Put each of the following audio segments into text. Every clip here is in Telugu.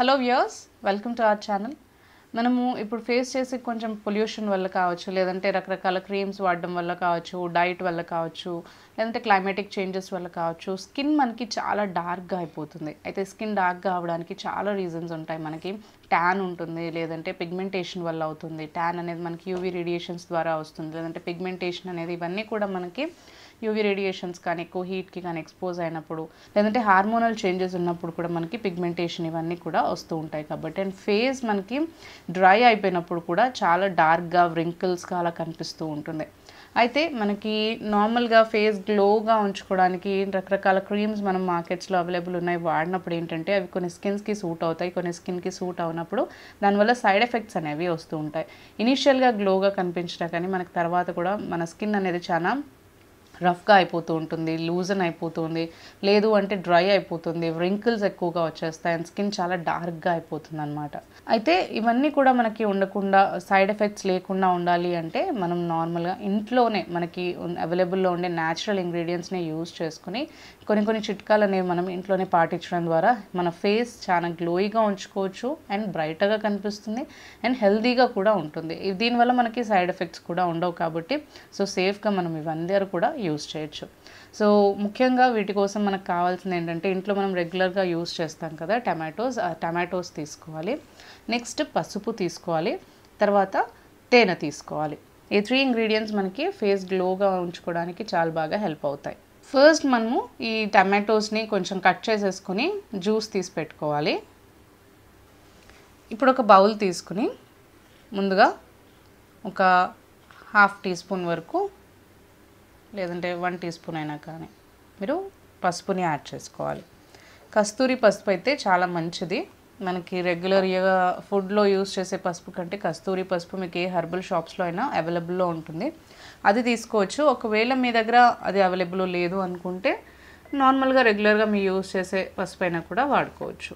hello viewers welcome to our channel మనము ఇప్పుడు ఫేస్ చేసే కొంచెం పొల్యూషన్ వల్ల కావచ్చు లేదంటే రకరకాల క్రీమ్స్ వాడడం వల్ల కావచ్చు డైట్ వల్ల కావచ్చు లేదంటే క్లైమేటిక్ చేంజెస్ వల్ల కావచ్చు స్కిన్ మనకి చాలా డార్క్గా అయిపోతుంది అయితే స్కిన్ డార్క్గా అవడానికి చాలా రీజన్స్ ఉంటాయి మనకి ట్యాన్ ఉంటుంది లేదంటే పిగ్మెంటేషన్ వల్ల అవుతుంది ట్యాన్ అనేది మనకి యూవీ రేడియేషన్స్ ద్వారా వస్తుంది లేదంటే పిగ్మెంటేషన్ అనేది ఇవన్నీ కూడా మనకి యూవీ రేడియేషన్స్ కానీ ఎక్కువ హీట్కి కానీ ఎక్స్పోజ్ అయినప్పుడు లేదంటే హార్మోనల్ చేంజెస్ ఉన్నప్పుడు కూడా మనకి పిగ్మెంటేషన్ ఇవన్నీ కూడా వస్తూ ఉంటాయి కాబట్టి అండ్ ఫేస్ మనకి డ్రై అయిపోయినప్పుడు కూడా చాలా డార్క్గా వ్రింకిల్స్గా అలా కనిపిస్తూ ఉంటుంది అయితే మనకి నార్మల్గా ఫేస్ గ్లోగా ఉంచుకోవడానికి రకరకాల క్రీమ్స్ మనం మార్కెట్స్లో అవైలబుల్ ఉన్నాయి వాడినప్పుడు ఏంటంటే అవి కొన్ని స్కిన్స్కి సూట్ అవుతాయి కొన్ని స్కిన్కి సూట్ అవునప్పుడు దానివల్ల సైడ్ ఎఫెక్ట్స్ అనేవి వస్తూ ఉంటాయి ఇనీషియల్గా గ్లోగా కనిపించినా కానీ మనకు తర్వాత కూడా మన స్కిన్ అనేది చాలా రఫ్గా అయిపోతూ ఉంటుంది లూజన్ అయిపోతుంది లేదు అంటే డ్రై అయిపోతుంది వ్రింకిల్స్ ఎక్కువగా వచ్చేస్తాయి అండ్ స్కిన్ చాలా డార్క్గా అయిపోతుంది అనమాట అయితే ఇవన్నీ కూడా మనకి ఉండకుండా సైడ్ ఎఫెక్ట్స్ లేకుండా ఉండాలి అంటే మనం నార్మల్గా ఇంట్లోనే మనకి అవైలబుల్లో ఉండే న్యాచురల్ ఇంగ్రీడియంట్స్ని యూజ్ చేసుకుని కొన్ని కొన్ని చిట్కాలు అనేవి మనం ఇంట్లోనే పాటించడం ద్వారా మన ఫేస్ చాలా గ్లోయిగా ఉంచుకోవచ్చు అండ్ బ్రైట్గా కనిపిస్తుంది అండ్ హెల్దీగా కూడా ఉంటుంది దీనివల్ల మనకి సైడ్ ఎఫెక్ట్స్ కూడా ఉండవు కాబట్టి సో సేఫ్గా మనం ఇవన్నీ కూడా యూస్ చేయొచ్చు సో ముఖ్యంగా వీటి కోసం మనకు కావాల్సింది ఏంటంటే ఇంట్లో మనం రెగ్యులర్గా యూస్ చేస్తాం కదా టమాటోస్ ఆ టమాటోస్ తీసుకోవాలి నెక్స్ట్ పసుపు తీసుకోవాలి తర్వాత తేనె తీసుకోవాలి ఈ త్రీ ఇంగ్రీడియంట్స్ మనకి ఫేస్ గ్లోగా ఉంచుకోవడానికి చాలా బాగా హెల్ప్ అవుతాయి ఫస్ట్ మనము ఈ టమాటోస్ని కొంచెం కట్ చేసేసుకొని జ్యూస్ తీసి పెట్టుకోవాలి ఇప్పుడు ఒక బౌల్ తీసుకుని ముందుగా ఒక హాఫ్ టీ స్పూన్ వరకు లేదంటే వన్ టీ స్పూన్ అయినా కానీ మీరు పసుపుని యాడ్ చేసుకోవాలి కస్తూరి పసుపు అయితే చాలా మంచిది మనకి రెగ్యులర్గా ఫుడ్లో యూస్ చేసే పసుపు కంటే కస్తూరి పసుపు మీకు ఏ హెర్బల్ షాప్స్లో అయినా అవైలబుల్లో ఉంటుంది అది తీసుకోవచ్చు ఒకవేళ మీ దగ్గర అది అవైలబుల్ లేదు అనుకుంటే నార్మల్గా రెగ్యులర్గా మీరు యూస్ చేసే పసుపు అయినా కూడా వాడుకోవచ్చు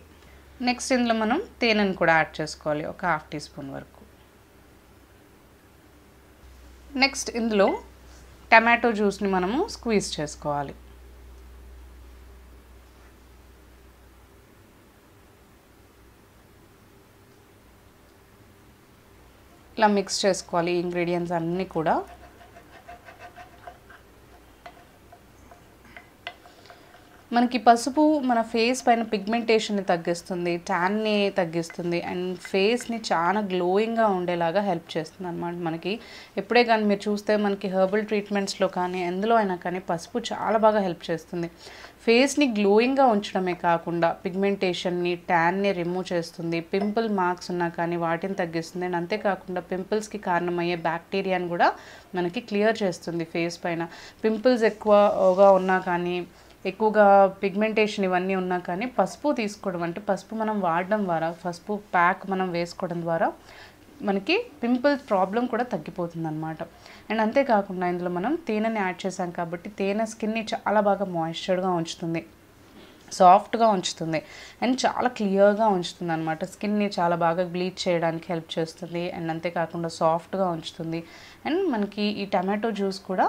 నెక్స్ట్ ఇందులో మనం తేనెను కూడా యాడ్ చేసుకోవాలి ఒక హాఫ్ టీ స్పూన్ వరకు నెక్స్ట్ ఇందులో టమాటో జ్యూస్ని మనము స్క్వీజ్ చేసుకోవాలి ఇలా మిక్స్ చేసుకోవాలి ఇంగ్రీడియంట్స్ అన్నీ కూడా మనకి పసుపు మన ఫేస్ పైన పిగ్మెంటేషన్ని తగ్గిస్తుంది ట్యాన్ని తగ్గిస్తుంది అండ్ ఫేస్ని చాలా గ్లోయింగ్గా ఉండేలాగా హెల్ప్ చేస్తుంది అనమాట మనకి ఎప్పుడే కానీ మీరు చూస్తే మనకి హెర్బల్ ట్రీట్మెంట్స్లో కానీ ఎందులో అయినా కానీ పసుపు చాలా బాగా హెల్ప్ చేస్తుంది ఫేస్ని గ్లోయింగ్గా ఉంచడమే కాకుండా పిగ్మెంటేషన్ని ట్యాన్ని రిమూవ్ చేస్తుంది పింపుల్ మార్క్స్ ఉన్నా కానీ వాటిని తగ్గిస్తుంది అండ్ అంతేకాకుండా పింపుల్స్కి కారణమయ్యే బ్యాక్టీరియాని కూడా మనకి క్లియర్ చేస్తుంది ఫేస్ పైన పింపుల్స్ ఎక్కువగా ఉన్నా కానీ ఎక్కువగా పిగ్మెంటేషన్ ఇవన్నీ ఉన్నా కానీ పసుపు తీసుకోవడం అంటే పసుపు మనం వాడడం ద్వారా పసుపు ప్యాక్ మనం వేసుకోవడం ద్వారా మనకి పింపుల్ ప్రాబ్లం కూడా తగ్గిపోతుంది అనమాట అండ్ అంతేకాకుండా ఇందులో మనం తేనెని యాడ్ చేసాం కాబట్టి తేనె స్కిన్ని చాలా బాగా మాయిశ్చర్గా ఉంచుతుంది సాఫ్ట్గా ఉంచుతుంది అండ్ చాలా క్లియర్గా ఉంచుతుంది అనమాట స్కిన్ని చాలా బాగా బ్లీచ్ చేయడానికి హెల్ప్ చేస్తుంది అండ్ అంతేకాకుండా సాఫ్ట్గా ఉంచుతుంది అండ్ మనకి ఈ టమాటో జ్యూస్ కూడా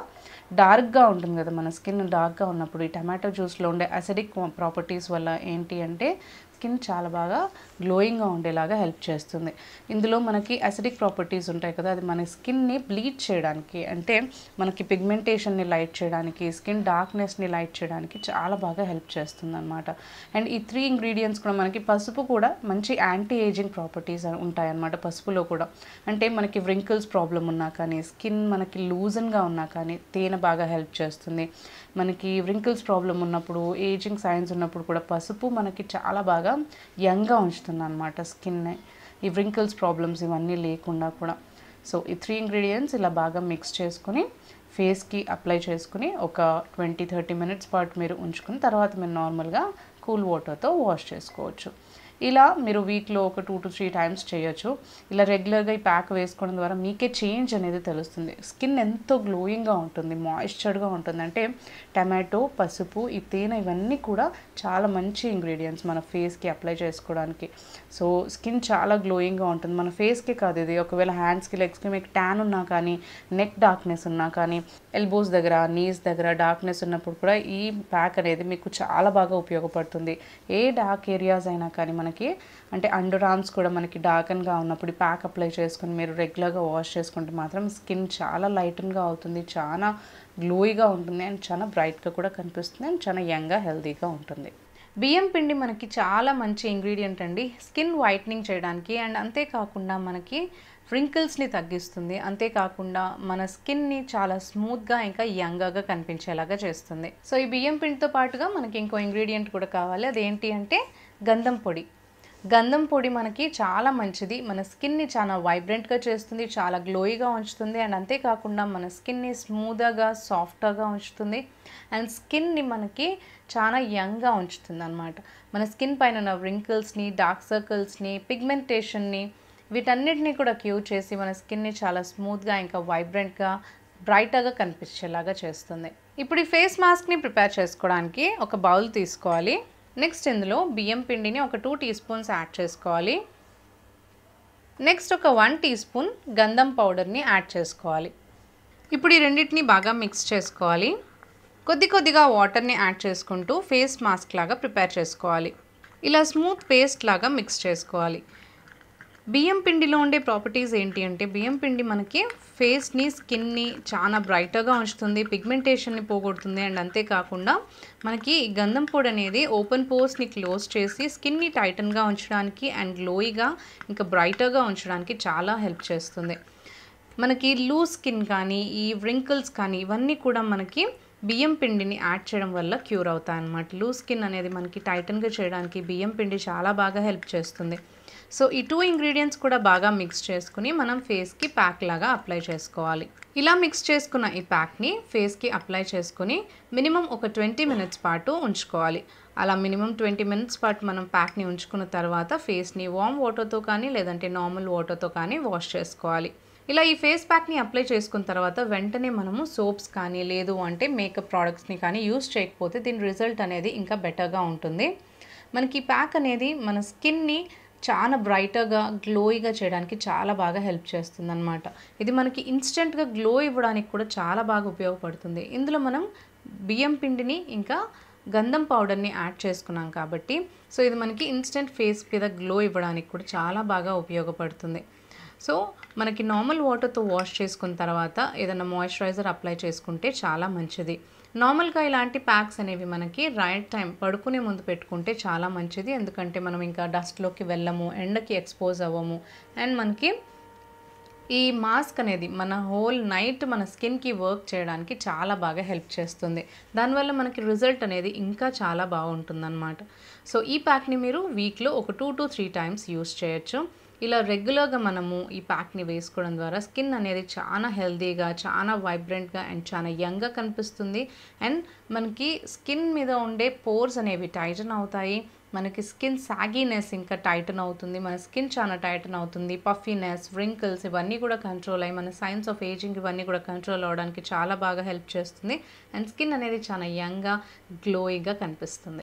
డార్క్గా ఉంటుంది కదా మన స్కిన్ డార్క్గా ఉన్నప్పుడు ఈ టమాటో జ్యూస్లో ఉండే అసిడిక్ ప్రాపర్టీస్ వల్ల ఏంటి అంటే స్కిన్ చాలా బాగా గ్లోయింగ్గా ఉండేలాగా హెల్ప్ చేస్తుంది ఇందులో మనకి అసిడిక్ ప్రాపర్టీస్ ఉంటాయి కదా అది మన స్కిన్ని బ్లీచ్ చేయడానికి అంటే మనకి పిగ్మెంటేషన్ని లైట్ చేయడానికి స్కిన్ డార్క్నెస్ని లైట్ చేయడానికి చాలా బాగా హెల్ప్ చేస్తుంది అనమాట అండ్ ఈ త్రీ ఇంగ్రీడియంట్స్ కూడా మనకి పసుపు కూడా మంచి యాంటీ ఏజింగ్ ప్రాపర్టీస్ ఉంటాయన్నమాట పసుపులో కూడా అంటే మనకి వ్రింకిల్స్ ప్రాబ్లం ఉన్నా కానీ స్కిన్ మనకి లూజన్గా ఉన్నా కానీ తేనె బాగా హెల్ప్ చేస్తుంది మనకి వ్రింకిల్స్ ప్రాబ్లం ఉన్నప్పుడు ఏజింగ్ సైన్స్ ఉన్నప్పుడు కూడా పసుపు మనకి చాలా బాగా కూడా యంగ్గా ఉంచుతుంది అనమాట స్కిన్ని ఈ వ్రింకిల్స్ ప్రాబ్లమ్స్ ఇవన్నీ లేకుండా కూడా సో ఈ త్రీ ఇంగ్రీడియంట్స్ ఇలా బాగా మిక్స్ చేసుకుని ఫేస్కి అప్లై చేసుకుని ఒక ట్వంటీ థర్టీ మినిట్స్ పాటు మీరు ఉంచుకుని తర్వాత మీరు నార్మల్గా కూల్ వాటర్తో వాష్ చేసుకోవచ్చు ఇలా మీరు వీక్లో ఒక టూ టు త్రీ టైమ్స్ చేయొచ్చు ఇలా రెగ్యులర్గా ఈ ప్యాక్ వేసుకోవడం ద్వారా మీకే చేంజ్ అనేది తెలుస్తుంది స్కిన్ ఎంతో గ్లోయింగ్గా ఉంటుంది మాయిశ్చర్గా ఉంటుంది అంటే టమాటో పసుపు ఈ తేనె ఇవన్నీ కూడా చాలా మంచి ఇంగ్రీడియంట్స్ మన ఫేస్కి అప్లై చేసుకోవడానికి సో స్కిన్ చాలా గ్లోయింగ్గా ఉంటుంది మన ఫేస్కే కాదు ఇది ఒకవేళ హ్యాండ్స్కి లెగ్స్కి మీకు ట్యాన్ ఉన్నా కానీ నెక్ డార్క్నెస్ ఉన్నా కానీ ఎల్బోస్ దగ్గర నీస్ దగ్గర డార్క్నెస్ ఉన్నప్పుడు కూడా ఈ ప్యాక్ అనేది మీకు చాలా బాగా ఉపయోగపడుతుంది ఏ డార్క్ ఏరియాస్ అయినా కానీ మన మనకి అంటే అండర్ ఆర్మ్స్ కూడా మనకి డార్కన్గా ఉన్నప్పుడు ప్యాక్ అప్లై చేసుకుని మీరు రెగ్యులర్గా వాష్ చేసుకుంటే మాత్రం స్కిన్ చాలా లైటన్గా అవుతుంది చాలా గ్లోయిగా ఉంటుంది అండ్ చాలా బ్రైట్గా కూడా కనిపిస్తుంది అండ్ చాలా యంగ్గా హెల్దీగా ఉంటుంది బియ్యం పిండి మనకి చాలా మంచి ఇంగ్రీడియంట్ అండి స్కిన్ వైట్నింగ్ చేయడానికి అండ్ అంతేకాకుండా మనకి రింకిల్స్ని తగ్గిస్తుంది అంతేకాకుండా మన స్కిన్ని చాలా స్మూత్గా ఇంకా యంగ్గా కనిపించేలాగా చేస్తుంది సో ఈ బియ్యం పిండితో పాటుగా మనకి ఇంకో ఇంగ్రీడియంట్ కూడా కావాలి అదేంటి అంటే గంధం పొడి గంధం పొడి మనకి చాలా మంచిది మన స్కిన్ని చాలా వైబ్రెంట్గా చేస్తుంది చాలా గ్లోయిగా ఉంచుతుంది అండ్ అంతేకాకుండా మన స్కిన్ని స్మూత్గా సాఫ్ట్గా ఉంచుతుంది అండ్ స్కిన్ని మనకి చాలా యంగ్గా ఉంచుతుంది అనమాట మన స్కిన్ పైన ఉన్న రింకిల్స్ని డార్క్ సర్కిల్స్ని పిగ్మెంటేషన్ని వీటన్నిటిని కూడా క్యూర్ చేసి మన స్కిన్ని చాలా స్మూత్గా ఇంకా వైబ్రెంట్గా బ్రైట్గా కనిపించేలాగా చేస్తుంది ఇప్పుడు ఈ ఫేస్ మాస్క్ని ప్రిపేర్ చేసుకోవడానికి ఒక బౌల్ తీసుకోవాలి నెక్స్ట్ ఇందులో బియ్యం పిండిని ఒక టూ టీ స్పూన్స్ యాడ్ చేసుకోవాలి నెక్స్ట్ ఒక వన్ టీ స్పూన్ గంధం పౌడర్ని యాడ్ చేసుకోవాలి ఇప్పుడు ఈ రెండింటిని బాగా మిక్స్ చేసుకోవాలి కొద్ది కొద్దిగా వాటర్ని యాడ్ చేసుకుంటూ ఫేస్ మాస్క్ లాగా ప్రిపేర్ చేసుకోవాలి ఇలా స్మూత్ పేస్ట్ లాగా మిక్స్ చేసుకోవాలి బియ్యం పిండిలో ఉండే ప్రాపర్టీస్ ఏంటి అంటే బియ్యం పిండి మనకి ఫేస్ని స్కిన్ని చాలా బ్రైటర్గా ఉంచుతుంది పిగ్మెంటేషన్ని పోగొడుతుంది అండ్ అంతేకాకుండా మనకి గంధం పొడి అనేది ఓపెన్ పోస్ట్ని క్లోజ్ చేసి స్కిన్ని టైటన్గా ఉంచడానికి అండ్ గ్లోయిగా ఇంకా బ్రైటర్గా ఉంచడానికి చాలా హెల్ప్ చేస్తుంది మనకి లూజ్ స్కిన్ కానీ ఈ వ్రింకిల్స్ కానీ ఇవన్నీ కూడా మనకి బియ్యం పిండిని యాడ్ చేయడం వల్ల క్యూర్ అవుతాయి అన్నమాట లూజ్ స్కిన్ అనేది మనకి టైటన్గా చేయడానికి బియ్యం పిండి చాలా బాగా హెల్ప్ చేస్తుంది సో ఈ టూ ఇంగ్రీడియంట్స్ కూడా బాగా మిక్స్ చేసుకుని మనం ఫేస్కి ప్యాక్ లాగా అప్లై చేసుకోవాలి ఇలా మిక్స్ చేసుకున్న ఈ ప్యాక్ని ఫేస్కి అప్లై చేసుకుని మినిమం ఒక ట్వంటీ మినిట్స్ పాటు ఉంచుకోవాలి అలా మినిమం ట్వంటీ మినిట్స్ పాటు మనం ప్యాక్ని ఉంచుకున్న తర్వాత ఫేస్ని వామ్ వాటర్తో కానీ లేదంటే నార్మల్ వాటర్తో కానీ వాష్ చేసుకోవాలి ఇలా ఈ ఫేస్ ప్యాక్ని అప్లై చేసుకున్న తర్వాత వెంటనే మనము సోప్స్ కానీ లేదు అంటే మేకప్ ప్రోడక్ట్స్ని కానీ యూస్ చేయకపోతే దీని రిజల్ట్ అనేది ఇంకా బెటర్గా ఉంటుంది మనకి ప్యాక్ అనేది మన స్కిన్ని చాలా బ్రైటర్గా గ్లోయిగా చేయడానికి చాలా బాగా హెల్ప్ చేస్తుందన్నమాట ఇది మనకి ఇన్స్టెంట్గా గ్లో ఇవ్వడానికి కూడా చాలా బాగా ఉపయోగపడుతుంది ఇందులో మనం బియ్యం పిండిని ఇంకా గంధం పౌడర్ని యాడ్ చేసుకున్నాం కాబట్టి సో ఇది మనకి ఇన్స్టెంట్ ఫేస్ మీద గ్లో ఇవ్వడానికి కూడా చాలా బాగా ఉపయోగపడుతుంది సో మనకి నార్మల్ వాటర్తో వాష్ చేసుకున్న తర్వాత ఏదైనా మాయిశ్చరైజర్ అప్లై చేసుకుంటే చాలా మంచిది నార్మల్గా ఇలాంటి ప్యాక్స్ అనేవి మనకి రైట్ టైం పడుకునే ముందు పెట్టుకుంటే చాలా మంచిది ఎందుకంటే మనం ఇంకా డస్ట్లోకి వెళ్ళము ఎండకి ఎక్స్పోజ్ అవ్వము అండ్ మనకి ఈ మాస్క్ అనేది మన హోల్ నైట్ మన స్కిన్కి వర్క్ చేయడానికి చాలా బాగా హెల్ప్ చేస్తుంది దానివల్ల మనకి రిజల్ట్ అనేది ఇంకా చాలా బాగుంటుందన్నమాట సో ఈ ప్యాక్ని మీరు వీక్లో ఒక two to three times use చేయొచ్చు ఇలా రెగ్యులర్గా మనము ఈ ప్యాక్ని వేసుకోవడం ద్వారా స్కిన్ అనేది చాలా హెల్దీగా చాలా వైబ్రెంట్గా అండ్ చాలా యంగ్గా కనిపిస్తుంది అండ్ మనకి స్కిన్ మీద ఉండే పోర్స్ అనేవి టైటన్ అవుతాయి మనకి స్కిన్ సాగీనెస్ ఇంకా టైటన్ అవుతుంది మన స్కిన్ చాలా టైటన్ అవుతుంది పఫీనెస్ రింకిల్స్ ఇవన్నీ కూడా కంట్రోల్ అయ్యి మన సైన్స్ ఆఫ్ ఏజింగ్ ఇవన్నీ కూడా కంట్రోల్ అవ్వడానికి చాలా బాగా హెల్ప్ చేస్తుంది అండ్ స్కిన్ అనేది చాలా యంగ్గా గ్లోయింగ్గా కనిపిస్తుంది